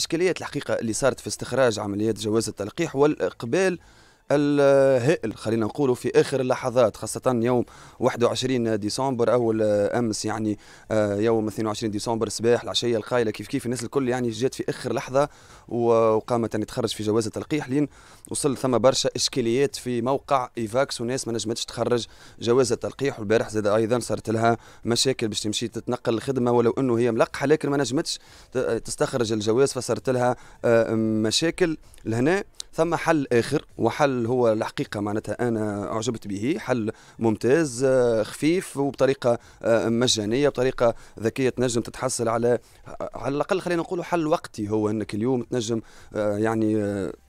إشكالية الحقيقة اللي صارت في استخراج عمليات جواز التلقيح والإقبال الهائل خلينا نقولوا في اخر اللحظات خاصه يوم 21 ديسمبر اول امس يعني آه، يوم 22 ديسمبر صباح العشيه القايله كيف كيف الناس الكل يعني جات في اخر لحظه وقامت يعني تخرج في جواز التلقيح لين وصل ثم برشا اشكاليات في موقع ايفاكس وناس ما نجمتش تخرج جواز التلقيح والبارح زاد ايضا صارت لها مشاكل باش تمشي تتنقل الخدمه ولو انه هي ملقحه لكن ما نجمتش تستخرج الجواز فصارت لها آه، مشاكل لهنا ثم حل اخر وحل هو الحقيقه معناتها انا اعجبت به حل ممتاز آه، خفيف وبطريقه آه، مجانيه بطريقه ذكيه تنجم تتحصل على آه، على الاقل خلينا نقولوا حل وقتي هو انك اليوم تنجم يعني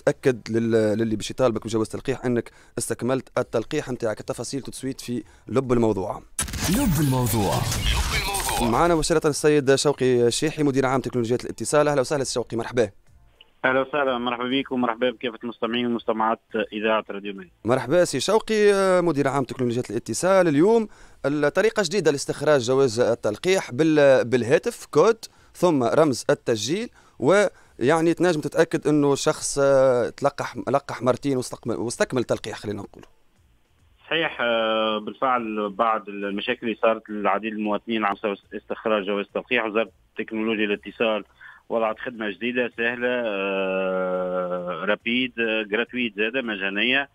تاكد للي باش يطالبك بجواز تلقيح انك استكملت التلقيح نتاعك التفاصيل تسويت في لب الموضوع لب الموضوع لب الموضوع معنا مباشره السيد شوقي الشيحي مدير عام تكنولوجيات الاتصال اهلا وسهلا سي شوقي مرحبا اهلا وسهلا مرحبا بكم ومرحبا بكافه المستمعين والمستمعات اذاعه راديو مين مرحبا سي شوقي مدير عام تكنولوجيا الاتصال اليوم الطريقة جديده لاستخراج جواز التلقيح بالهاتف كود ثم رمز التسجيل ويعني تنجم تتاكد انه الشخص آه، تلقح لقح مرتين واستكمل واستكمل التلقيح خلينا نقول. صحيح آه، بالفعل بعد المشاكل اللي صارت للعديد من المواطنين عن استخراج جواز التلقيح وزاره التكنولوجيا الاتصال وضعت خدمه جديده سهله رابيد آه، جراتويت آه، زاده مجانيه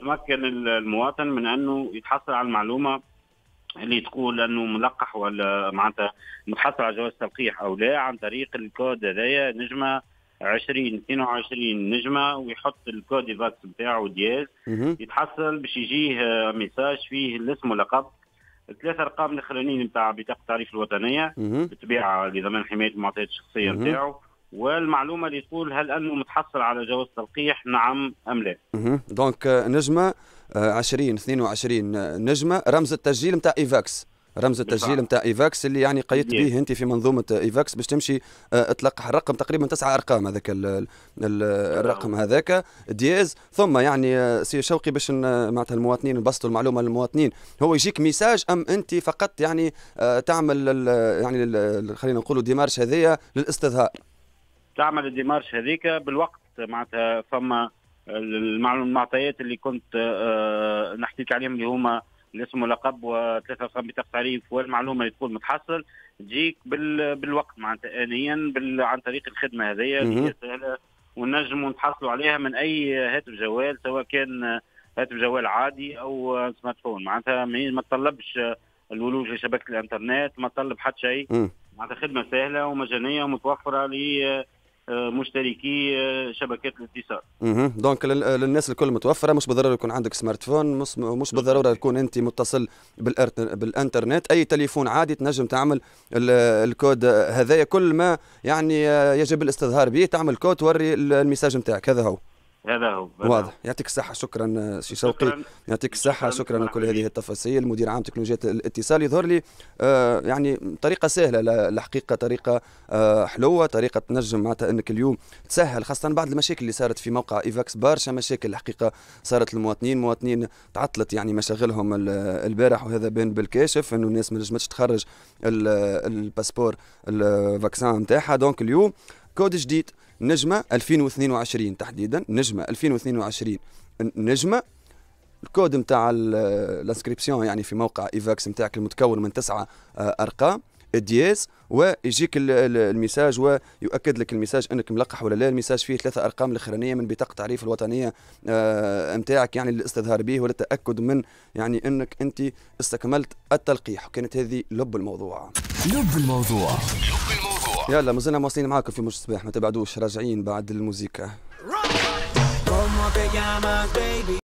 تمكن المواطن من انه يتحصل على المعلومه اللي تقول انه ملقح ولا معناتها متحصل على جواز تلقيح او لا عن طريق الكود هذايا نجمه 20 22 نجمه ويحط الكود فاكس بتاعه دياز يتحصل باش يجيه آه، ميساج فيه الاسم ولقب الثلاث ارقام الاخرانيين نتاع بطاقه التعريف الوطنيه بالطبيعه لضمان حمايه المعطيات الشخصيه نتاعو والمعلومه اللي تقول هل انه متحصل على جواز تلقيح نعم ام لا دونك نجمه 20 آه، 22 آه، نجمه رمز التسجيل نتاع ايفاكس رمز التسجيل نتاع ايفاكس اللي يعني قيدت إيه. به انت في منظومه ايفاكس باش تمشي آه، اطلق الرقم تقريبا تسعة ارقام هذاك الرقم آه. هذاك دياز ثم يعني آه، سي شوقي باش معناتها المواطنين نبسطوا المعلومه للمواطنين هو يجيك ميساج ام انت فقط يعني تعمل يعني خلينا نقولوا ديمارش هذيا للاستظهار تعمل الديمارش هذيك بالوقت معناتها فما المعطيات اللي كنت نحكيك عليهم اللي هما الاسم ولقب وثلاثه ارقام بطاقه تعريف والمعلومه اللي تكون متحصل تجيك بال... بالوقت معناتها انيا بال... عن طريق الخدمه هذه اللي هي سهله ونجم نتحصلوا عليها من اي هاتف جوال سواء كان هاتف جوال عادي او سمارت فون معناتها ما تطلبش الولوج لشبكه الانترنت ما تطلب حتى شيء معناتها خدمه سهله ومجانيه ومتوفره ل آه، مشتركي آه، شبكات الاتصال. اها دونك للناس الكل متوفره مش بالضروره يكون عندك سمارت فون مش, مش بالضروره يكون انت متصل بالانترنت اي تليفون عادي تنجم تعمل الكود هذايا كل ما يعني آه، يجب الاستظهار به تعمل كود توري الميساج نتاعك هذا هو. هذا هو واضح يعطيك الصحة شكرا سي شوقي يعطيك الصحة شكرا شكرا لكل هذه التفاصيل مدير عام تكنولوجيا الاتصال يظهر لي آه يعني طريقة سهلة الحقيقة طريقة آه حلوة طريقة تنجم معناتها انك اليوم تسهل خاصة بعد المشاكل اللي صارت في موقع ايفاكس برشا مشاكل الحقيقة صارت للمواطنين مواطنين تعطلت يعني مشاغلهم البارح وهذا بان بالكاشف انه الناس ما نجمتش تخرج الباسبور الفاكسان نتاعها دونك اليوم كود جديد نجمة 2022 تحديدا نجمة 2022 نجمة الكود نتاع الانسكريبسيون يعني في موقع ايفاكس نتاعك المتكون من تسعة آه، ارقام الدياز ويجيك الميساج ويؤكد لك الميساج انك ملقح ولا لا الميساج فيه ثلاثه ارقام الاخرانيه من بطاقه التعريف الوطنيه نتاعك آه، يعني للاستظهار به وللتاكد من يعني انك انت استكملت التلقيح وكانت هذه لب الموضوع لب الموضوع, لب الموضوع. يلا مازلنا مواصلين معاكم في موج الصباح ما تبعدوش راجعين بعد الموسيقى